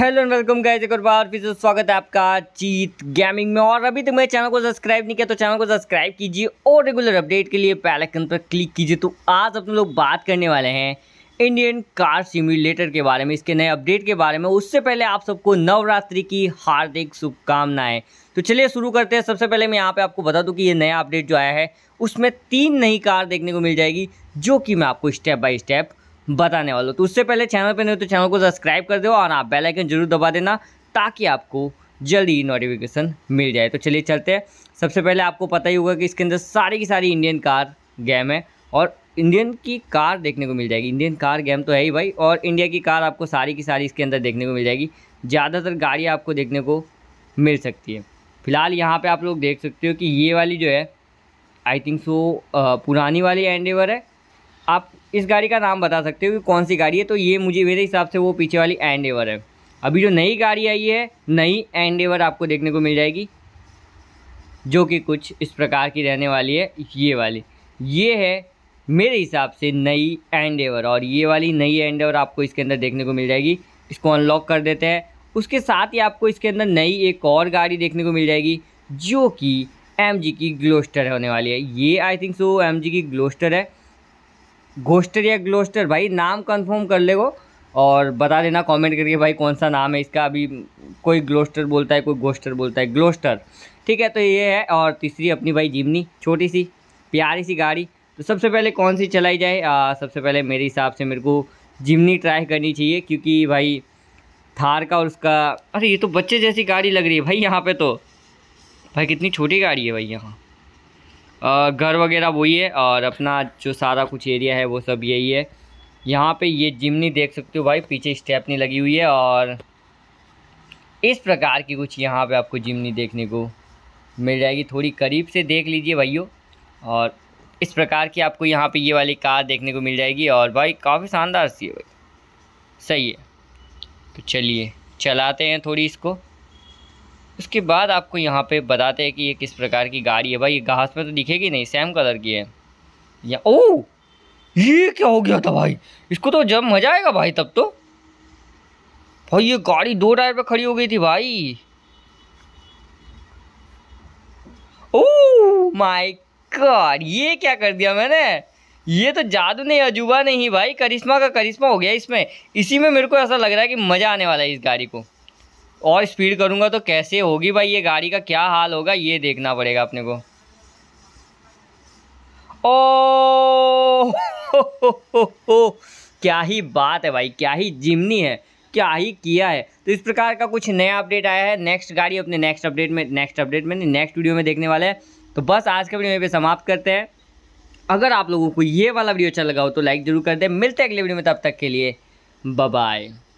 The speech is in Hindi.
हेलो एंड वेलकम गाइस एक और बार फिर से स्वागत है आपका चीत गेमिंग में और अभी तक मेरे चैनल को सब्सक्राइब नहीं किया तो चैनल को सब्सक्राइब कीजिए और रेगुलर अपडेट के लिए पहले आइकन पर क्लिक कीजिए तो आज अपने लोग बात करने वाले हैं इंडियन कार सिम्युलेटर के बारे में इसके नए अपडेट के बारे में उससे पहले आप सबको नवरात्रि की हार्दिक शुभकामनाएं तो चलिए शुरू करते हैं सबसे पहले मैं यहाँ पे आपको बता दूँ कि ये नया अपडेट जो आया है उसमें तीन नई कार देखने को मिल जाएगी जो कि मैं आपको स्टेप बाय स्टेप बताने वाला हूँ तो उससे पहले चैनल पर नहीं तो चैनल को सब्सक्राइब कर दो और आप बेलाइकन जरूर दबा देना ताकि आपको जल्दी नोटिफिकेशन मिल जाए तो चलिए चलते हैं सबसे पहले आपको पता ही होगा कि इसके अंदर सारी की सारी इंडियन कार गेम है और इंडियन की कार देखने को मिल जाएगी इंडियन कार गेम तो है ही भाई और इंडिया की कार आपको सारी की सारी इसके अंदर देखने को मिल जाएगी ज़्यादातर गाड़ियाँ आपको देखने को मिल सकती है फिलहाल यहाँ पे आप लोग देख सकते हो कि ये वाली जो है आई थिंक सो पुरानी वाली एंडेवर है आप इस गाड़ी का नाम बता सकते हो कि कौन सी गाड़ी है तो ये मुझे मेरे हिसाब से वो पीछे वाली एंडेवर है अभी जो नई गाड़ी आई है नई एंडेवर आपको देखने को मिल जाएगी जो कि कुछ इस प्रकार की रहने वाली है ये वाली ये है मेरे हिसाब से नई एंडेवर और ये वाली नई एंडेवर आपको इसके अंदर देखने को मिल जाएगी इसको अनलॉक कर देते हैं उसके साथ ही आपको इसके अंदर नई एक और गाड़ी देखने को मिल जाएगी जो कि एम की ग्लोस्टर होने वाली है ये आई थिंक सो एम की ग्लोस्टर है गोस्टर या ग्लोस्टर भाई नाम कंफर्म कर ले और बता देना कमेंट करके भाई कौन सा नाम है इसका अभी कोई ग्लोस्टर बोलता है कोई गोस्टर बोलता है ग्लोस्टर ठीक है तो ये है और तीसरी अपनी भाई जिमनी छोटी सी प्यारी सी गाड़ी तो सबसे पहले कौन सी चलाई जाए आ, सबसे पहले मेरे हिसाब से मेरे को जिमनी ट्राई करनी चाहिए क्योंकि भाई थार का और उसका अरे ये तो बच्चे जैसी गाड़ी लग रही है भाई यहाँ पर तो भाई कितनी छोटी गाड़ी है भाई यहाँ घर वगैरह वही है और अपना जो सारा कुछ एरिया है वो सब यही है यहाँ पे ये जिम नहीं देख सकते हो भाई पीछे नहीं लगी हुई है और इस प्रकार की कुछ यहाँ पे आपको जिम नहीं देखने को मिल जाएगी थोड़ी करीब से देख लीजिए भाइयों और इस प्रकार की आपको यहाँ पे ये वाली कार देखने को मिल जाएगी और भाई काफ़ी शानदार सी है भाई सही है तो चलिए चलाते हैं थोड़ी इसको उसके बाद आपको यहाँ पे बताते हैं कि ये किस प्रकार की गाड़ी है भाई ये घास में तो दिखेगी नहीं सेम कलर की है या ओ ये क्या हो गया था भाई इसको तो जब मजा आएगा भाई तब तो भाई ये गाड़ी दो टायर पे खड़ी हो गई थी भाई ओ माय गॉड ये क्या कर दिया मैंने ये तो जादू नहीं अजूबा नहीं भाई करिश्मा का करिश्मा हो गया इसमें इसी में मेरे को ऐसा लग रहा है कि मज़ा आने वाला है इस गाड़ी को और स्पीड करूँगा तो कैसे होगी भाई ये गाड़ी का क्या हाल होगा ये देखना पड़ेगा अपने को ओ हो, हो, हो, क्या ही बात है भाई क्या ही जिमनी है क्या ही किया है तो इस प्रकार का कुछ नया अपडेट आया है नेक्स्ट गाड़ी अपने नेक्स्ट अपडेट में नेक्स्ट अपडेट में नेक्स्ट वीडियो में देखने वाले हैं तो बस आज का वीडियो यहीं पे समाप्त करते हैं अगर आप लोगों को ये वाला वीडियो अच्छा लगा हो तो लाइक जरूर कर दें मिलते हैं अगले वीडियो में तब तक के लिए बाय